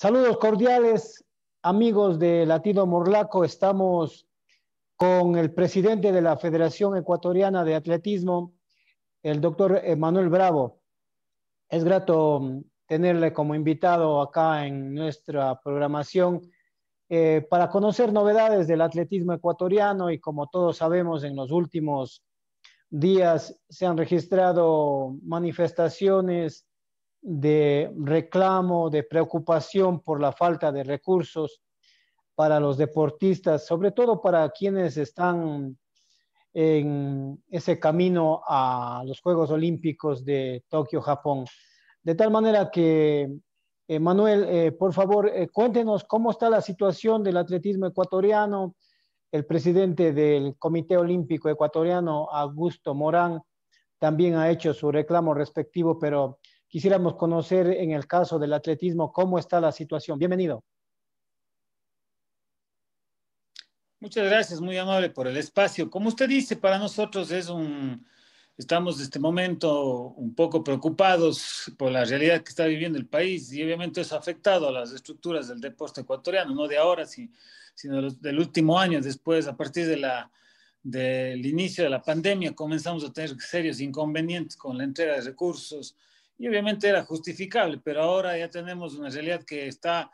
Saludos cordiales, amigos de Latino Morlaco. Estamos con el presidente de la Federación Ecuatoriana de Atletismo, el doctor Manuel Bravo. Es grato mm, tenerle como invitado acá en nuestra programación eh, para conocer novedades del atletismo ecuatoriano y como todos sabemos en los últimos días se han registrado manifestaciones de reclamo, de preocupación por la falta de recursos para los deportistas, sobre todo para quienes están en ese camino a los Juegos Olímpicos de Tokio, Japón. De tal manera que, eh, Manuel, eh, por favor, eh, cuéntenos cómo está la situación del atletismo ecuatoriano. El presidente del Comité Olímpico Ecuatoriano, Augusto Morán, también ha hecho su reclamo respectivo, pero Quisiéramos conocer en el caso del atletismo cómo está la situación. Bienvenido. Muchas gracias, muy amable por el espacio. Como usted dice, para nosotros es un, estamos en este momento un poco preocupados por la realidad que está viviendo el país y obviamente eso ha afectado a las estructuras del deporte ecuatoriano, no de ahora, sino del último año. Después, a partir de la, del inicio de la pandemia, comenzamos a tener serios inconvenientes con la entrega de recursos, y obviamente era justificable, pero ahora ya tenemos una realidad que está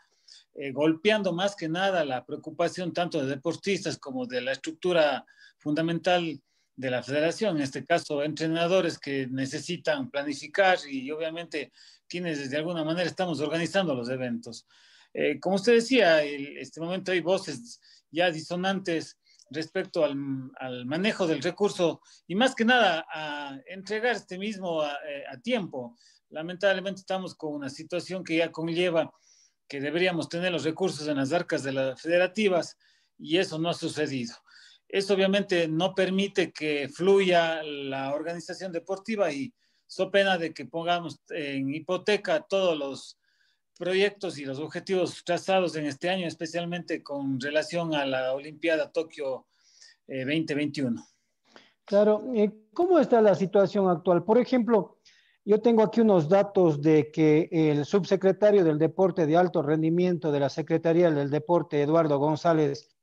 eh, golpeando más que nada la preocupación tanto de deportistas como de la estructura fundamental de la federación, en este caso entrenadores que necesitan planificar y obviamente quienes de alguna manera estamos organizando los eventos. Eh, como usted decía, en este momento hay voces ya disonantes respecto al, manejo del recurso y más que nada a entregar este mismo a eh, tiempo lamentablemente estamos con una situación que ya conlleva que deberíamos tener los recursos en las arcas de las federativas y eso no ha sucedido. Eso obviamente no permite que fluya la organización deportiva y so pena de que pongamos en hipoteca todos los proyectos y los objetivos trazados en este año, especialmente con relación a la Olimpiada Tokio 2021. Eh, claro, eh, ¿cómo está la situación actual? Por ejemplo, yo tengo aquí unos datos de que el subsecretario del Deporte de Alto Rendimiento de la Secretaría del Deporte, Eduardo González,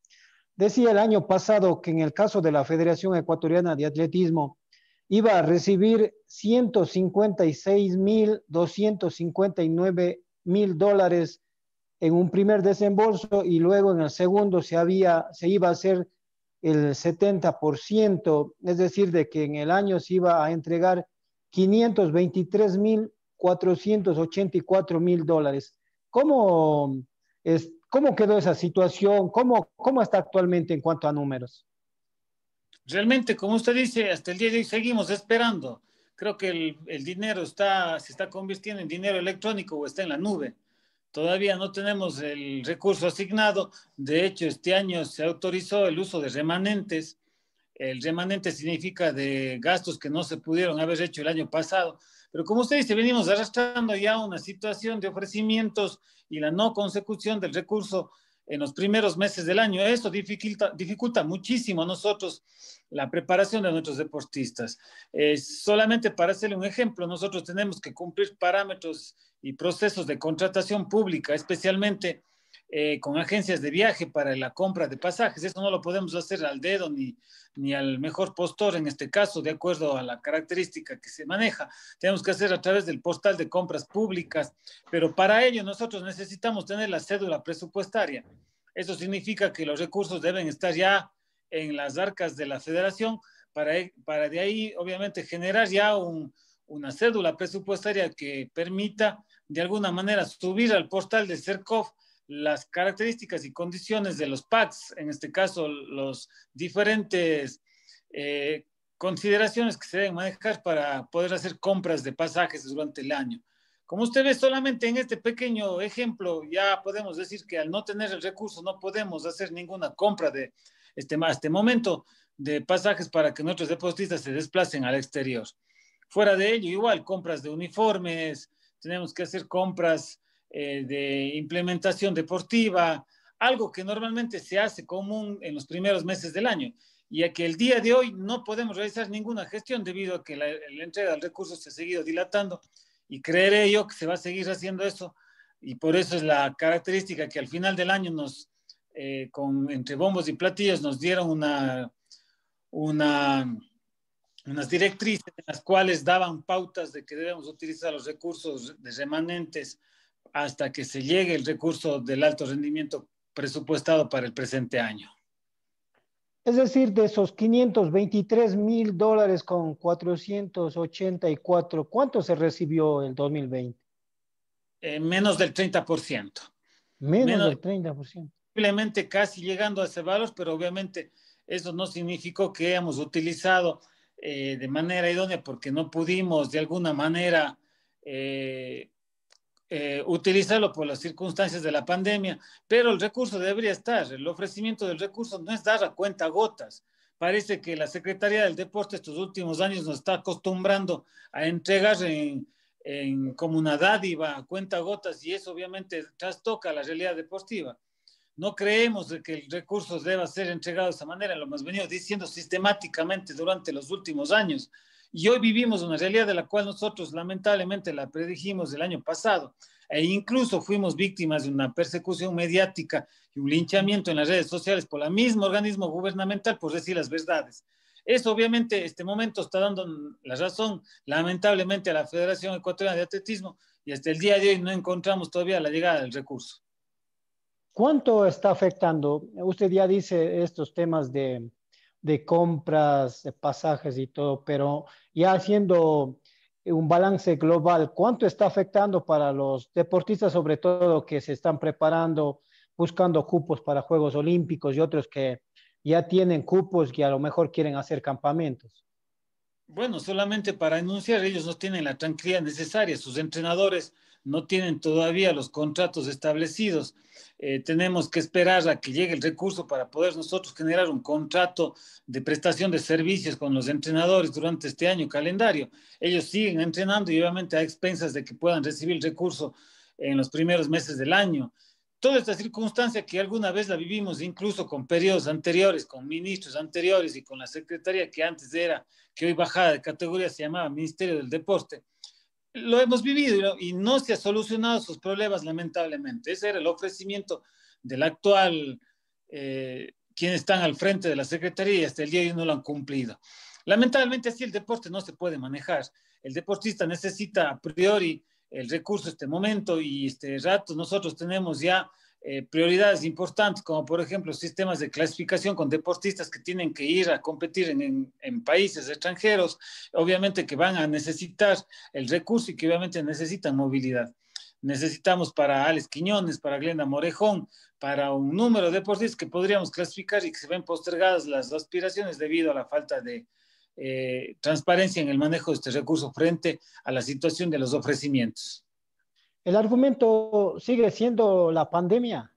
decía el año pasado que en el caso de la Federación Ecuatoriana de Atletismo iba a recibir 156.259 mil dólares en un primer desembolso y luego en el segundo se, había, se iba a hacer el 70%, es decir, de que en el año se iba a entregar 523 mil 484 mil dólares. ¿Cómo, es, ¿Cómo quedó esa situación? ¿Cómo, ¿Cómo está actualmente en cuanto a números? Realmente, como usted dice, hasta el día de hoy seguimos esperando. Creo que el, dinero está, se está convirtiendo en dinero electrónico o está en la nube. Todavía no tenemos el recurso asignado. De hecho, este año se autorizó el uso de remanentes el remanente significa de gastos que no se pudieron haber hecho el año pasado. Pero como usted dice, venimos arrastrando ya una situación de ofrecimientos y la no consecución del recurso en los primeros meses del año. Esto dificulta, dificulta muchísimo a nosotros la preparación de nuestros deportistas. Eh, solamente para hacerle un ejemplo, nosotros tenemos que cumplir parámetros y procesos de contratación pública, especialmente eh, con agencias de viaje para la compra de pasajes. Eso no lo podemos hacer al dedo ni, ni al mejor postor, en este caso, de acuerdo a la característica que se maneja. Tenemos que hacer a través del portal de compras públicas, pero para ello nosotros necesitamos tener la cédula presupuestaria. Eso significa que los recursos deben estar ya en las arcas de la federación para, para de ahí, obviamente, generar ya una cédula presupuestaria que permita, de alguna manera, subir al portal de CERCOF las características y condiciones de los packs, en este caso los diferentes eh, consideraciones que se deben manejar para poder hacer compras de pasajes durante el año. Como usted ve, solamente en este pequeño ejemplo ya podemos decir que al no tener el recurso no podemos hacer ninguna compra de este, este momento de pasajes para que nuestros deportistas se desplacen al exterior. Fuera de ello, igual compras de uniformes, tenemos que hacer compras eh, de implementación deportiva, algo que normalmente se hace común en los primeros meses del año, y a que el día de hoy no podemos realizar ninguna gestión debido a que la, entrega del recurso se ha seguido dilatando y creeré yo que se va a seguir haciendo eso y por eso es la característica que al final del año nos, eh, entre bombos y platillos, nos dieron unas directrices en las cuales daban pautas de que debemos utilizar los recursos de remanentes hasta que se llegue el recurso del alto rendimiento presupuestado para el presente año. Es decir, de esos 523 mil dólares con 484, ¿cuánto se recibió el 2020? Eh, menos del 30%. Menos, menos del 30%. Simplemente casi llegando a ese valor, pero obviamente eso no significó que hayamos utilizado eh, de manera idónea porque no pudimos de alguna manera eh, eh, utilizarlo por las circunstancias de la pandemia, pero el recurso debería estar. El ofrecimiento del recurso no es dar a cuenta gotas. Parece que la Secretaría del Deporte estos últimos años nos está acostumbrando a entregar en, como una dádiva a cuenta gotas y eso obviamente trastoca la realidad deportiva. No creemos que el recurso deba ser entregado de esa manera, lo hemos venido diciendo sistemáticamente durante los últimos años. Y hoy vivimos una realidad de la cual nosotros lamentablemente la predijimos el año pasado e incluso fuimos víctimas de una persecución mediática y un linchamiento en las redes sociales por el mismo organismo gubernamental por decir las verdades. Eso obviamente este momento está dando la razón lamentablemente a la Federación Ecuatoriana de Atletismo y hasta el día de hoy no encontramos todavía la llegada del recurso. ¿Cuánto está afectando? Usted ya dice estos temas de de compras, de pasajes y todo, pero ya haciendo un balance global, ¿cuánto está afectando para los deportistas, sobre todo que se están preparando, buscando cupos para Juegos Olímpicos y otros que ya tienen cupos y a lo mejor quieren hacer campamentos? Bueno, solamente para anunciar, ellos no tienen la tranquilidad necesaria, sus entrenadores no tienen todavía los contratos establecidos. Eh, tenemos que esperar a que llegue el recurso para poder nosotros generar un contrato de prestación de servicios con los entrenadores durante este año calendario. Ellos siguen entrenando y obviamente a expensas de que puedan recibir el recurso en los primeros meses del año. Toda esta circunstancia que alguna vez la vivimos incluso con periodos anteriores, con ministros anteriores y con la secretaría que antes era, que hoy bajada de categoría se llamaba Ministerio del Deporte, lo hemos vivido y no, se ha solucionado sus problemas, lamentablemente. Ese era el ofrecimiento del actual, eh, quienes están al frente de la Secretaría y hasta el día de hoy no lo han cumplido. Lamentablemente así el deporte no se puede manejar. El deportista necesita a priori el recurso este momento y este rato nosotros tenemos ya eh, prioridades importantes, como por ejemplo sistemas de clasificación con deportistas que tienen que ir a competir en, países extranjeros, obviamente que van a necesitar el recurso y que obviamente necesitan movilidad. Necesitamos para Alex Quiñones, para Glenda Morejón, para un número de deportistas que podríamos clasificar y que se ven postergadas las aspiraciones debido a la falta de eh, transparencia en el manejo de este recurso frente a la situación de los ofrecimientos el argumento sigue siendo la pandemia.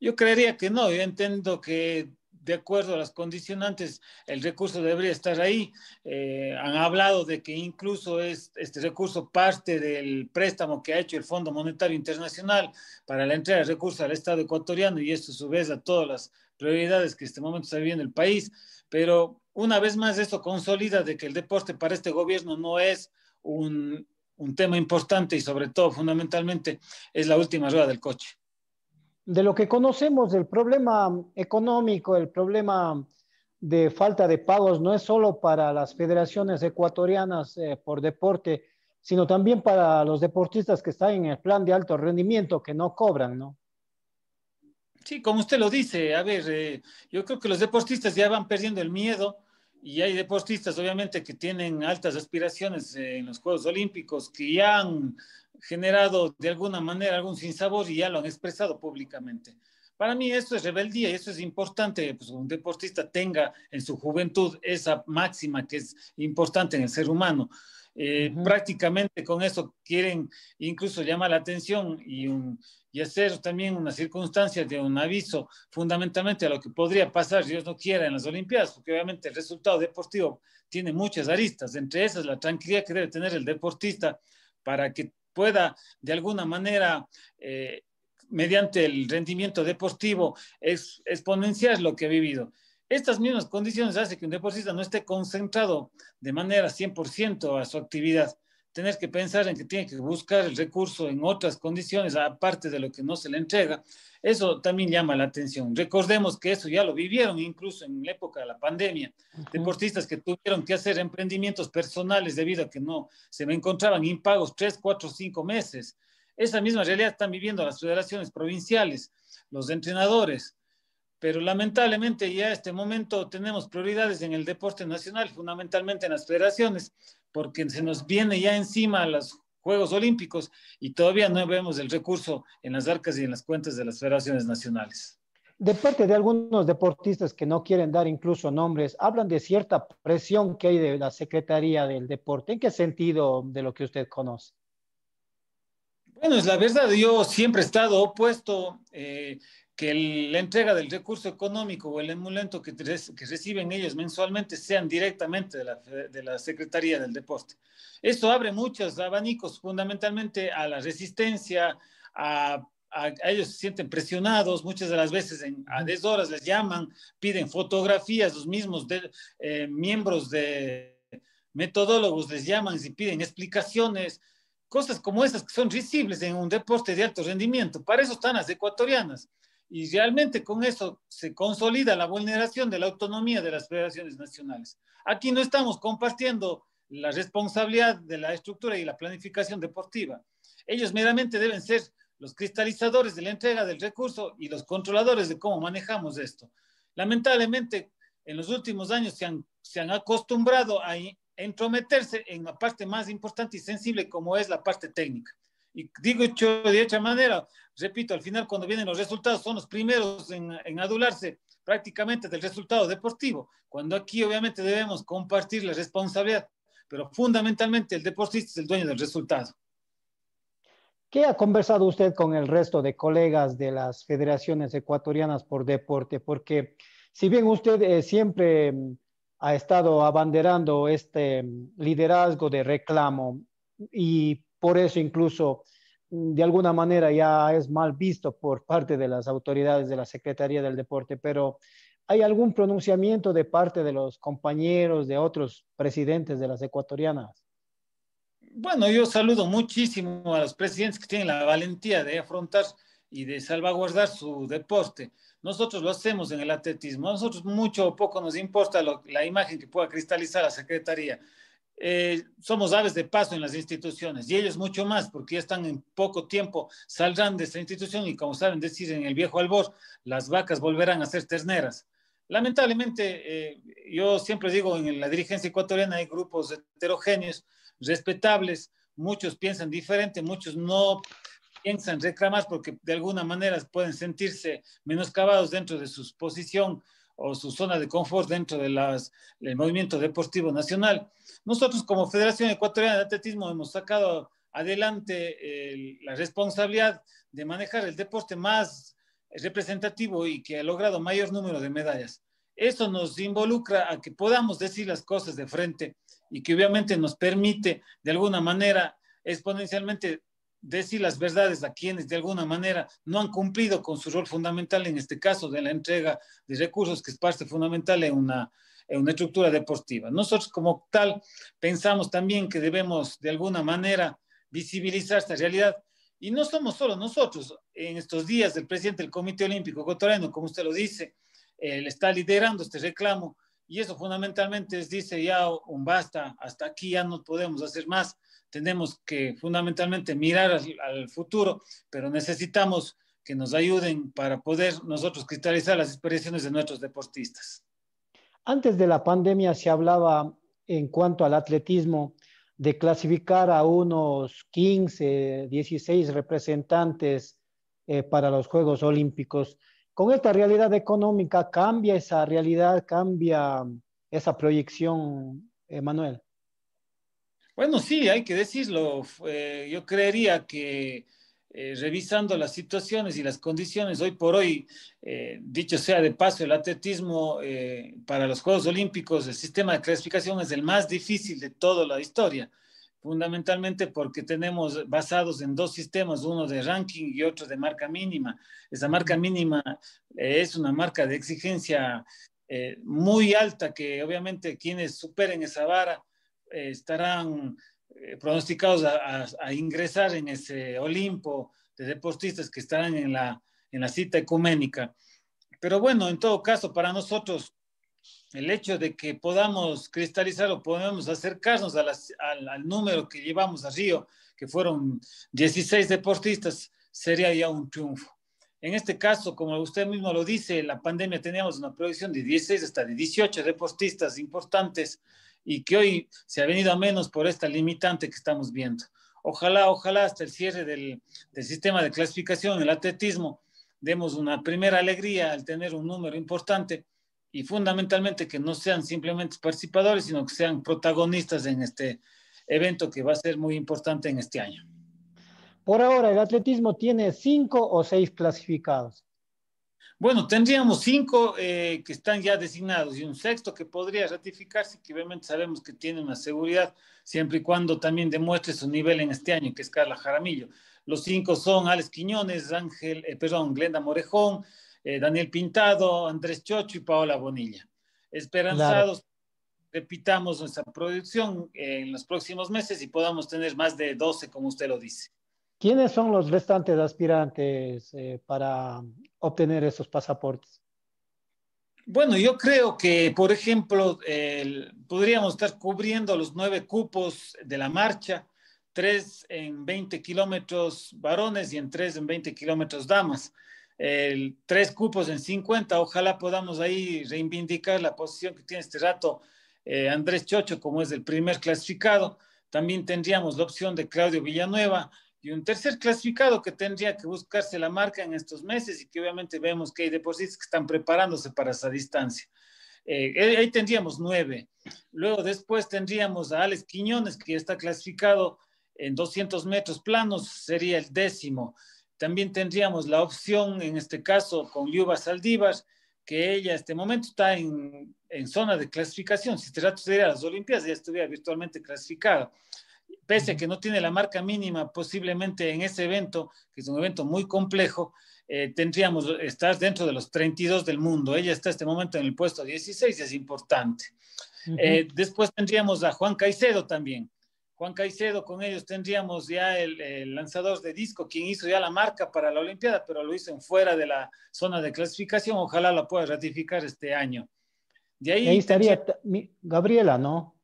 Yo creería que no, yo entiendo que de acuerdo a las condicionantes, el recurso debería estar ahí. Eh, han hablado de que incluso es, este recurso parte del préstamo que ha hecho el Fondo Monetario Internacional para la entrega de recursos al Estado ecuatoriano y esto a su vez a todas las prioridades que en este momento está en el país. Pero una vez más esto consolida de que el deporte para este gobierno no es un, un tema importante y sobre todo fundamentalmente es la última rueda del coche. De lo que conocemos, el problema económico, el problema de falta de pagos no es solo para las federaciones ecuatorianas eh, por deporte, sino también para los deportistas que están en el plan de alto rendimiento, que no cobran, ¿no? Sí, como usted lo dice, a ver, eh, yo creo que los deportistas ya van perdiendo el miedo y hay deportistas obviamente que tienen altas aspiraciones en los Juegos Olímpicos, que ya han generado de alguna manera algún sinsabor y ya lo han expresado públicamente. Para mí eso es rebeldía y eso es importante, pues un deportista tenga en su juventud esa máxima que es importante en el ser humano. Eh, prácticamente con eso quieren, incluso llamar la atención y, hacer también una circunstancia de un aviso fundamentalmente a lo que podría pasar, Dios no quiera, en las Olimpiadas, porque obviamente el resultado deportivo tiene muchas aristas, entre esas la tranquilidad que debe tener el deportista para que pueda de alguna manera... Eh, mediante el rendimiento deportivo, es, exponenciar lo que ha vivido. Estas mismas condiciones hacen que un deportista no esté concentrado de manera 100% a su actividad. Tener que pensar en que tiene que buscar el recurso en otras condiciones, aparte de lo que no se le entrega, eso también llama la atención. Recordemos que eso ya lo vivieron incluso en la época de la pandemia. Deportistas que tuvieron que hacer emprendimientos personales debido a que no se encontraban impagos tres, cuatro, cinco meses. Esa misma realidad están viviendo las federaciones provinciales, los entrenadores, pero lamentablemente ya en este momento tenemos prioridades en el deporte nacional, fundamentalmente en las federaciones, porque se nos viene ya encima los Juegos Olímpicos y todavía no vemos el recurso en las arcas y en las cuentas de las federaciones nacionales. De parte de algunos deportistas que no quieren dar incluso nombres, hablan de cierta presión que hay de la Secretaría del Deporte. ¿En qué sentido de lo que usted conoce? Bueno, es la verdad, yo siempre he estado opuesto eh, que la entrega del recurso económico o el emulento que, reciben ellos mensualmente sean directamente de la, Secretaría del Deporte. Esto abre muchos abanicos fundamentalmente a la resistencia, a, ellos se sienten presionados, muchas de las veces en, a deshoras les llaman, piden fotografías, los mismos eh, miembros de metodólogos les llaman y piden explicaciones, cosas como esas que son visibles en un deporte de alto rendimiento. Para eso están las ecuatorianas y realmente con eso se consolida la vulneración de la autonomía de las federaciones nacionales. Aquí no estamos compartiendo la responsabilidad de la estructura y la planificación deportiva. Ellos meramente deben ser los cristalizadores de la entrega del recurso y los controladores de cómo manejamos esto. Lamentablemente, en los últimos años se han, se han acostumbrado a entrometerse en la parte más importante y sensible como es la parte técnica. Y digo yo de otra manera, repito, al final cuando vienen los resultados son los primeros en, adularse prácticamente del resultado deportivo, cuando aquí obviamente debemos compartir la responsabilidad, pero fundamentalmente el deportista es el dueño del resultado. ¿Qué ha conversado usted con el resto de colegas de las federaciones ecuatorianas por deporte? Porque si bien usted eh, siempre mm, ha estado abanderando este mm, liderazgo de reclamo y por eso incluso de alguna manera ya es mal visto por parte de las autoridades de la Secretaría del Deporte, pero ¿hay algún pronunciamiento de parte de los compañeros, de otros presidentes de las ecuatorianas? Bueno, yo saludo muchísimo a los presidentes que tienen la valentía de afrontar y de salvaguardar su deporte. Nosotros lo hacemos en el atletismo. A nosotros mucho o poco nos importa la imagen que pueda cristalizar la Secretaría. Eh, somos aves de paso en las instituciones y ellos mucho más porque ya están en poco tiempo, saldrán de esta institución y como saben decir en el viejo albor, las vacas volverán a ser terneras. Lamentablemente, eh, yo siempre digo, en la dirigencia ecuatoriana hay grupos heterogéneos, respetables, muchos piensan diferente, muchos no piensan reclamar porque de alguna manera pueden sentirse menoscabados dentro de su posición o su zona de confort dentro del movimiento deportivo nacional. Nosotros como Federación Ecuatoriana de Atletismo hemos sacado adelante la responsabilidad de manejar el deporte más representativo y que ha logrado mayor número de medallas. Eso nos involucra a que podamos decir las cosas de frente y que obviamente nos permite de alguna manera exponencialmente decir las verdades a quienes de alguna manera no han cumplido con su rol fundamental, en este caso de la entrega de recursos, que es parte fundamental en una, estructura deportiva. Nosotros como tal pensamos también que debemos de alguna manera visibilizar esta realidad y no somos solo nosotros. En estos días el presidente del Comité Olímpico Cotoreno, como usted lo dice, él está liderando este reclamo y eso fundamentalmente dice ya un basta, hasta aquí ya no podemos hacer más tenemos que fundamentalmente mirar al, futuro, pero necesitamos que nos ayuden para poder nosotros cristalizar las expresiones de nuestros deportistas. Antes de la pandemia se hablaba en cuanto al atletismo de clasificar a unos 15, 16 representantes eh, para los Juegos Olímpicos. Con esta realidad económica, ¿cambia esa realidad, cambia esa proyección, Emanuel? Bueno, sí, hay que decirlo. yo creería que eh, revisando las situaciones y las condiciones, hoy por hoy, eh, dicho sea de paso, el atletismo eh, para los Juegos Olímpicos, el sistema de clasificación es el más difícil de toda la historia, fundamentalmente porque tenemos basados en dos sistemas, uno de ranking y otro de marca mínima. Esa marca mínima es una marca de exigencia muy alta que obviamente quienes superen esa vara eh, estarán eh, pronosticados a, ingresar en ese Olimpo de deportistas que estarán en la, en la cita ecuménica. Pero bueno, en todo caso, para nosotros, el hecho de que podamos cristalizar o podemos acercarnos al, al, número que llevamos a Río, que fueron 16 deportistas, sería ya un triunfo. En este caso, como usted mismo lo dice, la pandemia teníamos una proyección de 16 hasta de 18 deportistas importantes y que hoy se ha venido a menos por esta limitante que estamos viendo. Ojalá, ojalá hasta el cierre del, sistema de clasificación, el atletismo, demos una primera alegría al tener un número importante y fundamentalmente que no sean simplemente participadores, sino que sean protagonistas en este evento que va a ser muy importante en este año. Por ahora, el atletismo tiene cinco o seis clasificados. Bueno, tendríamos cinco eh, que están ya designados y un sexto que podría ratificarse, que obviamente sabemos que tiene una seguridad, siempre y cuando también demuestre su nivel en este año, que es Carla Jaramillo. Los cinco son Alex Quiñones, Ángel, eh, perdón, Glenda Morejón, eh, Daniel Pintado, Andrés Chocho y Paola Bonilla. Esperanzados, repitamos nuestra producción en los próximos meses y podamos tener más de 12, como usted lo dice. ¿Quiénes son los restantes aspirantes eh, para obtener esos pasaportes? Bueno, yo creo que, por ejemplo, podríamos estar cubriendo los nueve cupos de la marcha, tres en 20 kilómetros varones y en tres en 20 kilómetros damas. tres cupos en 50, ojalá podamos ahí reivindicar la posición que tiene este rato eh, Andrés Chocho como es el primer clasificado. También tendríamos la opción de Claudio Villanueva y un tercer clasificado que tendría que buscarse la marca en estos meses y que obviamente vemos que hay deportistas que están preparándose para esa distancia. Eh, ahí tendríamos nueve. Luego después tendríamos a Alex Quiñones, que ya está clasificado en 200 metros planos, sería el décimo. También tendríamos la opción, en este caso, con Liuba Saldívar, que ella en este momento está en, en zona de clasificación. Si se trata de las Olimpiadas, ya estuviera virtualmente clasificada pese a que no tiene la marca mínima posiblemente en ese evento, que es un evento muy complejo, eh, tendríamos, estar dentro de los 32 del mundo, ella está en este momento en el puesto 16, es importante. Eh, después tendríamos a Juan Caicedo también. Juan Caicedo, con ellos tendríamos ya el, lanzador de disco, quien hizo ya la marca para la Olimpiada, pero lo hizo en fuera de la zona de clasificación, ojalá la pueda ratificar este año. De ahí, ahí estaría Gabriela, ¿no?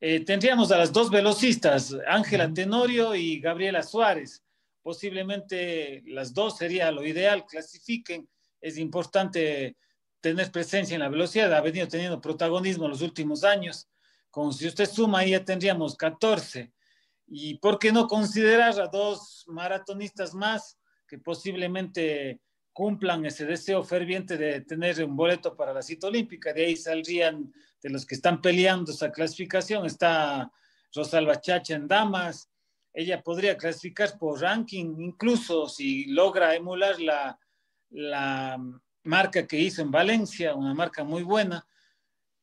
Eh, tendríamos a las dos velocistas, Ángela Tenorio y Gabriela Suárez. Posiblemente las dos sería lo ideal, clasifiquen. Es importante tener presencia en la velocidad, ha venido teniendo protagonismo en los últimos años. Con, si usted suma, ya tendríamos 14. ¿Y por qué no considerar a dos maratonistas más que posiblemente cumplan ese deseo ferviente de tener un boleto para la cita olímpica. De ahí saldrían de los que están peleando esa clasificación. Está Rosalba Chacha en Damas. Ella podría clasificar por ranking, incluso si logra emular la, la marca que hizo en Valencia, una marca muy buena.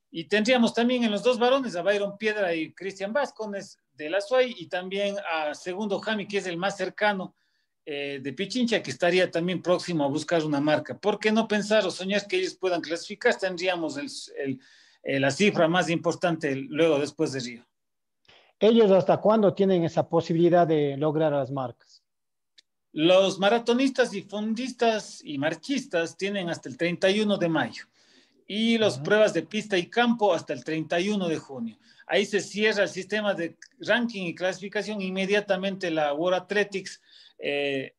Y tendríamos también en los dos varones a Byron Piedra y Cristian Vázquez de la y también a Segundo Jami, que es el más cercano eh, de Pichincha que estaría también próximo a buscar una marca. ¿Por qué no pensar o soñar que ellos puedan clasificar? Tendríamos eh, la cifra más importante luego después de Río. ¿Ellos hasta cuándo tienen esa posibilidad de lograr las marcas? Los maratonistas y fondistas y marchistas tienen hasta el 31 de mayo y las pruebas de pista y campo hasta el 31 de junio. Ahí se cierra el sistema de ranking y clasificación. Inmediatamente la World Athletics eh,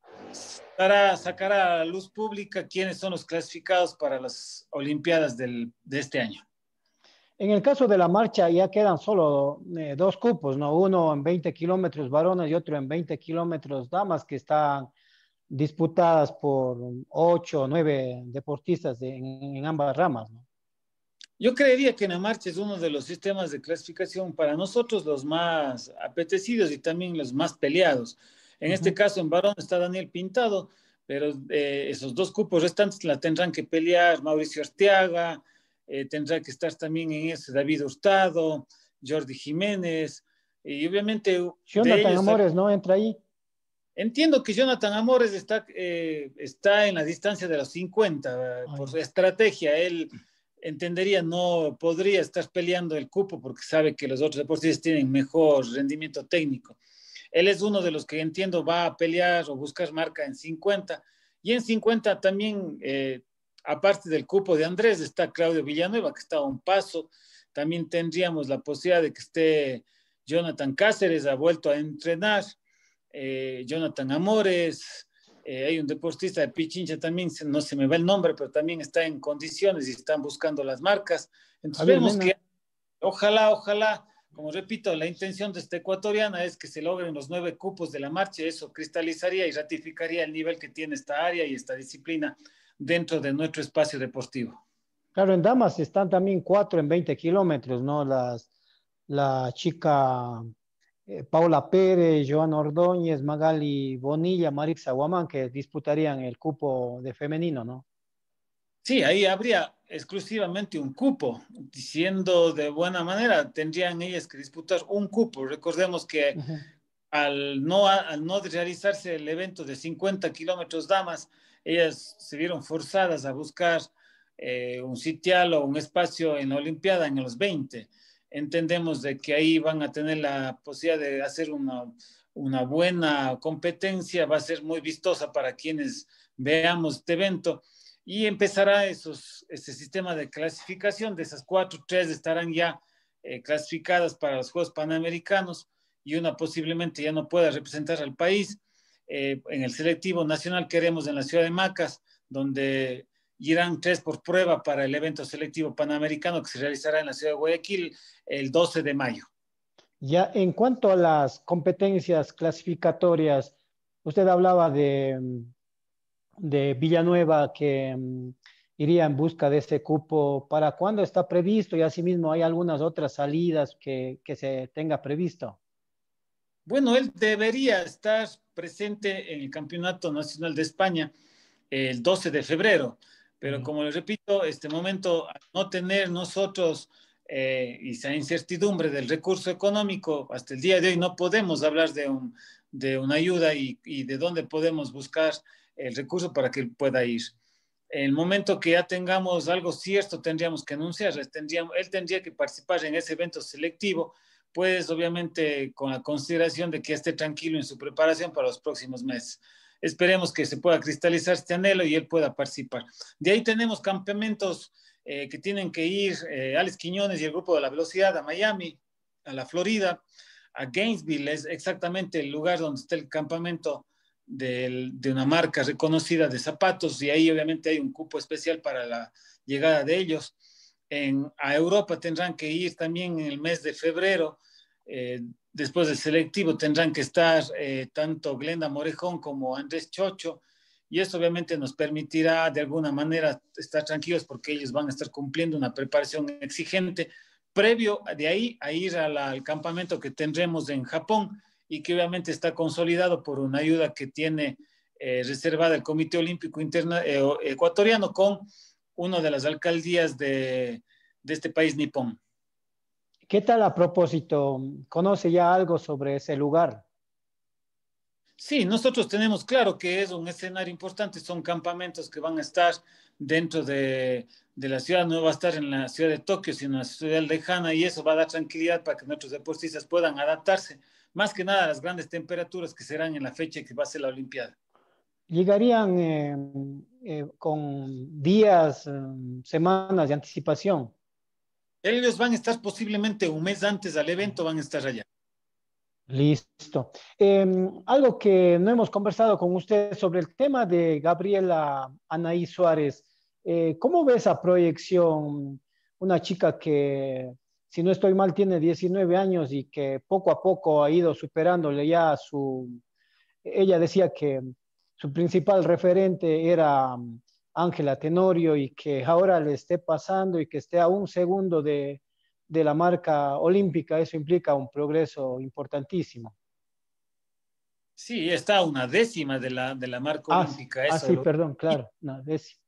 para sacar a luz pública quiénes son los clasificados para las Olimpiadas del, de este año. En el caso de la marcha ya quedan solo eh, dos cupos, ¿no? Uno en 20 kilómetros varones y otro en 20 kilómetros damas que están disputadas por ocho o nueve deportistas en, ambas ramas, Yo creería que la marcha es uno de los sistemas de clasificación para nosotros los más apetecidos y también los más peleados en este caso, en varón está Daniel Pintado, pero eh, esos dos cupos restantes la tendrán que pelear Mauricio Arteaga, eh, tendrá que estar también en ese David Hurtado, Jordi Jiménez, y obviamente... Jonathan Amores, ¿no? Entra ahí. Entiendo que Jonathan Amores está, eh, está en la distancia de los 50, por su estrategia, él entendería, no podría estar peleando el cupo porque sabe que los otros deportistas tienen mejor rendimiento técnico. Él es uno de los que entiendo va a pelear o buscar marca en 50. Y en 50 también, eh, aparte del cupo de Andrés, está Claudio Villanueva, que está a un paso. También tendríamos la posibilidad de que esté Jonathan Cáceres, ha vuelto a entrenar. Eh, Jonathan Amores, eh, hay un deportista de Pichincha también, no se me va el nombre, pero también está en condiciones y están buscando las marcas. Entonces vemos que ojalá, ojalá como repito, la intención de esta ecuatoriana es que se logren los nueve cupos de la marcha, eso cristalizaría y ratificaría el nivel que tiene esta área y esta disciplina dentro de nuestro espacio deportivo. Claro, en damas están también cuatro en 20 kilómetros, ¿no? Las, la chica eh, Paula Pérez, Joan Ordóñez, Magali Bonilla, Marix Guamán, que disputarían el cupo de femenino, ¿no? Sí, ahí habría exclusivamente un cupo, diciendo de buena manera, tendrían ellas que disputar un cupo. Recordemos que al, no, al no realizarse el evento de 50 kilómetros damas, ellas se vieron forzadas a buscar eh, un sitial o un espacio en la Olimpiada en los 20. Entendemos de que ahí van a tener la posibilidad de hacer una buena competencia, va a ser muy vistosa para quienes veamos este evento y empezará esos, este sistema de clasificación. De esas cuatro, tres estarán ya eh, clasificadas para los Juegos Panamericanos y una posiblemente ya no pueda representar al país. Eh, en el selectivo nacional queremos en la ciudad de Macas, donde irán tres por prueba para el evento selectivo panamericano que se realizará en la ciudad de Guayaquil el 12 de mayo. Ya en cuanto a las competencias clasificatorias, usted hablaba de de Villanueva que mm, iría en busca de ese cupo, ¿para cuándo está previsto? Y asimismo, ¿hay algunas otras salidas que, se tenga previsto? Bueno, él debería estar presente en el Campeonato Nacional de España el 12 de febrero, pero como les repito, este momento, no tener nosotros y eh, esa incertidumbre del recurso económico, hasta el día de hoy no podemos hablar de, una ayuda y, y de dónde podemos buscar el recurso para que él pueda ir. El momento que ya tengamos algo cierto, tendríamos que anunciar, tendríamos, él tendría que participar en ese evento selectivo, pues obviamente con la consideración de que esté tranquilo en su preparación para los próximos meses. Esperemos que se pueda cristalizar este anhelo y él pueda participar. De ahí tenemos campamentos eh, que tienen que ir eh, Alex Quiñones y el grupo de la velocidad a Miami, a la Florida, a Gainesville, es exactamente el lugar donde está el campamento de, una marca reconocida de zapatos y ahí obviamente hay un cupo especial para la llegada de ellos. a Europa tendrán que ir también en el mes de febrero. Eh, después del selectivo tendrán que estar eh, tanto Glenda Morejón como Andrés Chocho y eso obviamente nos permitirá de alguna manera estar tranquilos porque ellos van a estar cumpliendo una preparación exigente previo de ahí a ir al campamento que tendremos en Japón y que obviamente está consolidado por una ayuda que tiene eh, reservada el Comité Olímpico eh, Ecuatoriano con una de las alcaldías de, de este país nipón. ¿Qué tal a propósito? ¿Conoce ya algo sobre ese lugar? Sí, nosotros tenemos claro que es un escenario importante, son campamentos que van a estar dentro de, de la ciudad, no va a estar en la ciudad de Tokio, sino en la ciudad lejana, y eso va a dar tranquilidad para que nuestros deportistas puedan adaptarse más que nada las grandes temperaturas que serán en la fecha que va a ser la Olimpiada. Llegarían eh, eh, con días, eh, semanas de anticipación. Ellos van a estar posiblemente un mes antes del evento, van a estar allá. Listo. Em, algo que no hemos conversado con usted sobre el tema de Gabriela Anaí Suárez. ¿Cómo ve esa proyección? Una chica que si no estoy mal, tiene 19 años y que poco a poco ha ido superándole ya su... Ella decía que su principal referente era um, Ángela Tenorio y que ahora le esté pasando y que esté a un segundo de, la marca olímpica, eso implica un progreso importantísimo. Sí, está a una décima de la, de la marca ah, olímpica. ah, sí, perdón, claro, una décima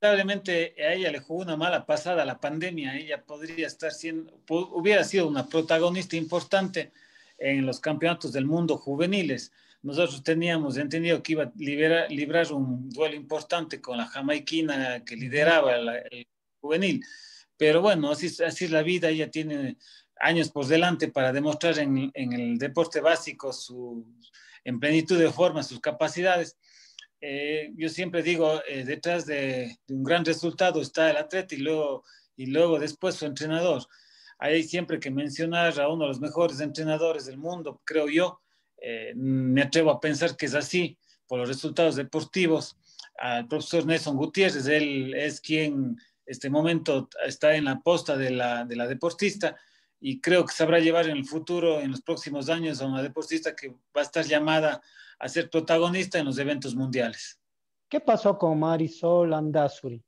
lamentablemente a ella le jugó una mala pasada la pandemia. Ella podría estar siendo, hubiera sido una protagonista importante en los campeonatos del mundo juveniles. Nosotros teníamos entendido que iba a librar un duelo importante con la jamaiquina que lideraba el juvenil. Pero bueno, así, así es la vida. Ella tiene años por delante para demostrar en, el deporte básico su, en plenitud de forma sus capacidades eh, yo siempre digo, eh, detrás de, un gran resultado está el atleta y luego, y luego después su entrenador. Hay siempre que mencionar a uno de los mejores entrenadores del mundo, creo yo. Eh, me atrevo a pensar que es así por los resultados deportivos. Al profesor Nelson Gutiérrez, él es quien este momento está en la posta de la, de la deportista y creo que sabrá llevar en el futuro, en los próximos años, a una deportista que va a estar llamada a ser protagonista en los eventos mundiales. ¿Qué pasó con Marisol Andazuri?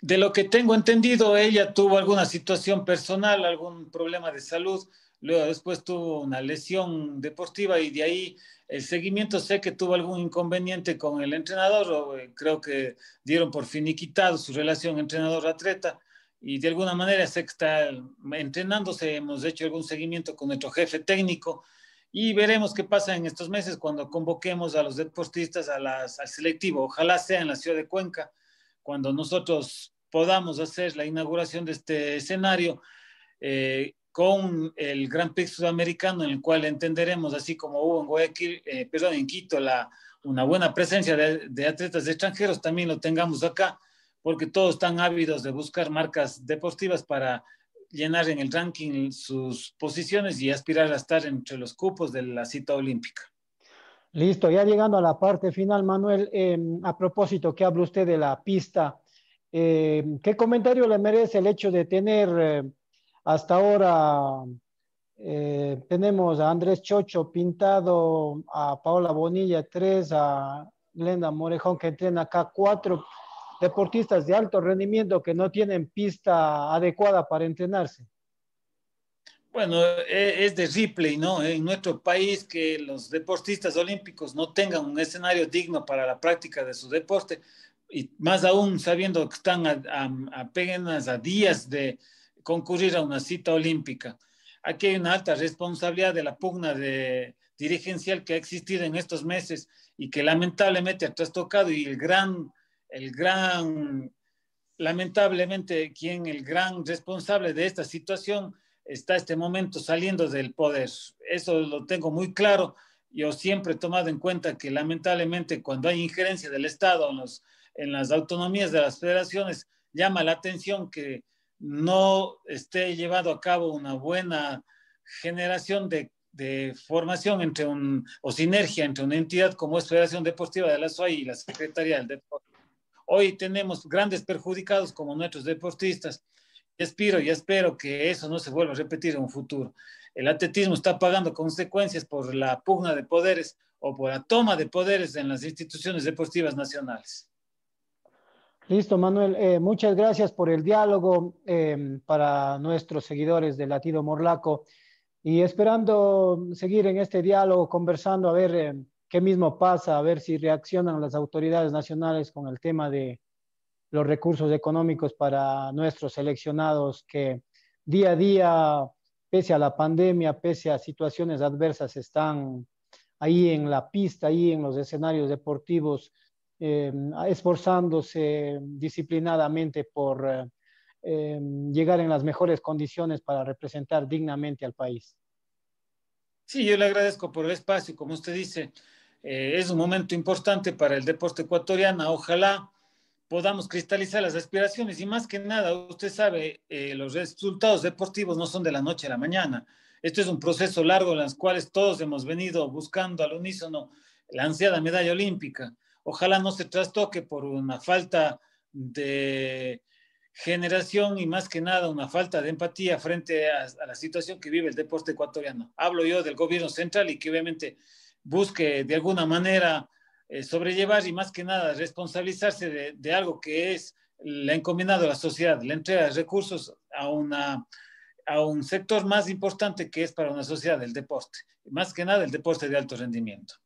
De lo que tengo entendido, ella tuvo alguna situación personal, algún problema de salud, luego después tuvo una lesión deportiva y de ahí el seguimiento sé que tuvo algún inconveniente con el entrenador o eh, creo que dieron por finiquitado su relación entrenador-atleta y de alguna manera sé que está entrenándose, hemos hecho algún seguimiento con nuestro jefe técnico y veremos qué pasa en estos meses cuando convoquemos a los deportistas a las, al selectivo. Ojalá sea en la ciudad de Cuenca, cuando nosotros podamos hacer la inauguración de este escenario eh, con el Gran Prix Sudamericano, en el cual entenderemos, así como hubo en Guayaquil, eh, perdón, en Quito, la, una buena presencia de, atletas extranjeros, también lo tengamos acá, porque todos están ávidos de buscar marcas deportivas para llenar en el ranking sus posiciones y aspirar a estar entre los cupos de la cita olímpica. Listo, ya llegando a la parte final, Manuel, em, a propósito ¿qué habla usted de la pista, em, ¿qué comentario le merece el hecho de tener em, hasta ahora, eh, tenemos a Andrés Chocho pintado, a Paola Bonilla 3, a Lenda Morejón que entrena acá 4? deportistas de alto rendimiento que no tienen pista adecuada para entrenarse? Bueno, e, es de Ripley, ¿no? En nuestro país que los deportistas olímpicos no tengan un escenario digno para la práctica de su deporte, y más aún sabiendo que están a, apenas a días de concurrir a una cita olímpica. Aquí hay una alta responsabilidad de la pugna de dirigencial que ha existido en estos meses y que lamentablemente ha trastocado y el gran el gran, lamentablemente, quien el gran responsable de esta situación está este momento saliendo del poder. Eso lo tengo muy claro. Yo siempre he tomado en cuenta que lamentablemente cuando hay injerencia del Estado en, las autonomías de las federaciones, llama la atención que no esté llevado a cabo una buena generación de, formación entre un, o sinergia entre una entidad como es Federación Deportiva de la SOA y la Secretaría del Deporte hoy tenemos grandes perjudicados como nuestros deportistas. Espero y espero que eso no se vuelva a repetir en un futuro. El atletismo está pagando consecuencias por la pugna de poderes o por la toma de poderes en las instituciones deportivas nacionales. Listo, Manuel. Eh, muchas gracias por el diálogo eh, para nuestros seguidores de Latido Morlaco y esperando seguir en este diálogo, conversando, a ver. Eh, qué mismo pasa, a ver si reaccionan las autoridades nacionales con el tema de los recursos económicos para nuestros seleccionados que día a día, pese a la pandemia, pese a situaciones adversas, están ahí en la pista, ahí en los escenarios deportivos, eh, esforzándose disciplinadamente por eh, eh, llegar en las mejores condiciones para representar dignamente al país. Sí, yo le agradezco por el espacio, como usted dice. Eh, es un momento importante para el deporte ecuatoriano. Ojalá podamos cristalizar las aspiraciones y más que nada, usted sabe, eh, los resultados deportivos no son de la noche a la mañana. Esto es un proceso largo en el cual todos hemos venido buscando al unísono la ansiada medalla olímpica. Ojalá no se trastoque por una falta de generación y más que nada una falta de empatía frente a la situación que vive el deporte ecuatoriano. Hablo yo del gobierno central y que obviamente busque de alguna manera eh, sobrellevar y más que nada responsabilizarse de, algo que es la ha encomendado a la sociedad, la entrega de recursos a, a un sector más importante que es para una sociedad, el deporte, más que nada el deporte de alto rendimiento.